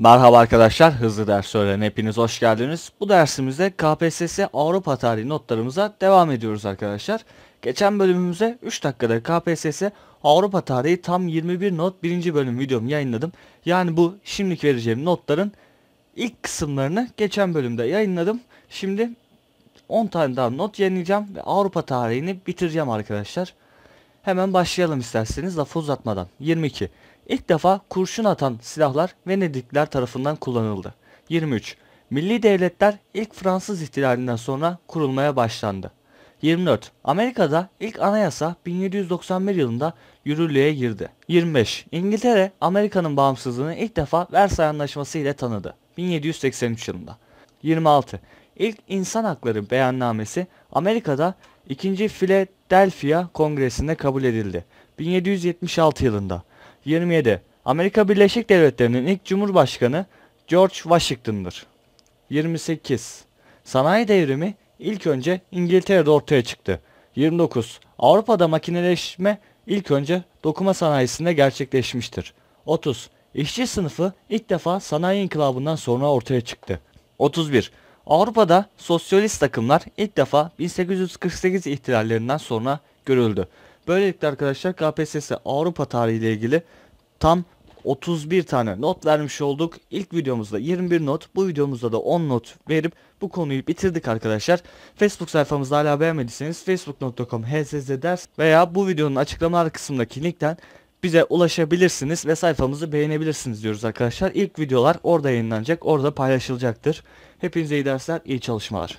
Merhaba arkadaşlar, Hızlı Ders Öğren hepiniz hoş geldiniz. Bu dersimizde KPSS Avrupa tarihi notlarımıza devam ediyoruz arkadaşlar. Geçen bölümümüze 3 dakikada KPSS Avrupa tarihi tam 21 not 1. bölüm videomu yayınladım. Yani bu şimdilik vereceğim notların ilk kısımlarını geçen bölümde yayınladım. Şimdi 10 tane daha not yayınlayacağım ve Avrupa tarihini bitireceğim arkadaşlar. Hemen başlayalım isterseniz lafı uzatmadan. 22. İlk defa kurşun atan silahlar Venedikliler tarafından kullanıldı. 23. Milli devletler ilk Fransız ihtilalinden sonra kurulmaya başlandı. 24. Amerika'da ilk anayasa 1791 yılında yürürlüğe girdi. 25. İngiltere Amerika'nın bağımsızlığını ilk defa Versay Anlaşması ile tanıdı. 1783 yılında. 26. İlk insan hakları beyannamesi Amerika'da 2. Philadelphia Kongresi'nde kabul edildi. 1776 yılında. 27. Amerika Birleşik Devletleri'nin ilk cumhurbaşkanı George Washington'dır. 28. Sanayi devrimi ilk önce İngiltere'de ortaya çıktı. 29. Avrupa'da makineleşme ilk önce dokuma sanayisinde gerçekleşmiştir. 30. İşçi sınıfı ilk defa sanayi inkılabından sonra ortaya çıktı. 31. Avrupa'da sosyalist takımlar ilk defa 1848 ihtilallerinden sonra görüldü. Böylelikle arkadaşlar KPSS Avrupa tarihi ile ilgili tam 31 tane not vermiş olduk. İlk videomuzda 21 not, bu videomuzda da 10 not verip bu konuyu bitirdik arkadaşlar. Facebook sayfamızda hala beğenmediyseniz facebook.com hszders veya bu videonun açıklamalar kısmındaki linkten bize ulaşabilirsiniz ve sayfamızı beğenebilirsiniz diyoruz arkadaşlar. İlk videolar orada yayınlanacak, orada paylaşılacaktır. Hepinize iyi dersler, iyi çalışmalar.